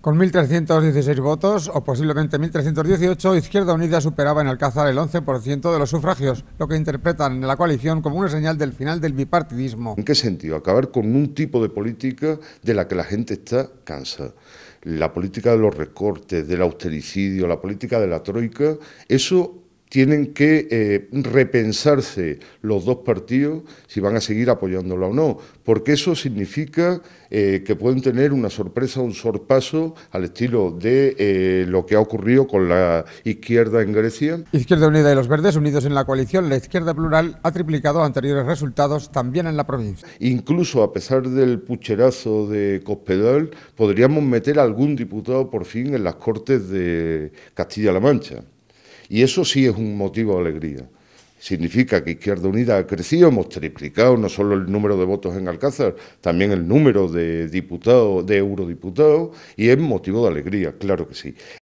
Con 1.316 votos, o posiblemente 1.318, Izquierda Unida superaba en Alcázar el 11% de los sufragios, lo que interpretan en la coalición como una señal del final del bipartidismo. ¿En qué sentido? Acabar con un tipo de política de la que la gente está cansada. La política de los recortes, del austericidio, la política de la troika, eso tienen que eh, repensarse los dos partidos si van a seguir apoyándola o no, porque eso significa eh, que pueden tener una sorpresa, un sorpaso al estilo de eh, lo que ha ocurrido con la izquierda en Grecia. Izquierda Unida y los Verdes, unidos en la coalición, la izquierda plural ha triplicado anteriores resultados también en la provincia. Incluso a pesar del pucherazo de Cospedal, podríamos meter a algún diputado por fin en las Cortes de Castilla-La Mancha. Y eso sí es un motivo de alegría. Significa que Izquierda Unida ha crecido, hemos triplicado no solo el número de votos en Alcázar, también el número de diputados, de eurodiputados, y es motivo de alegría, claro que sí.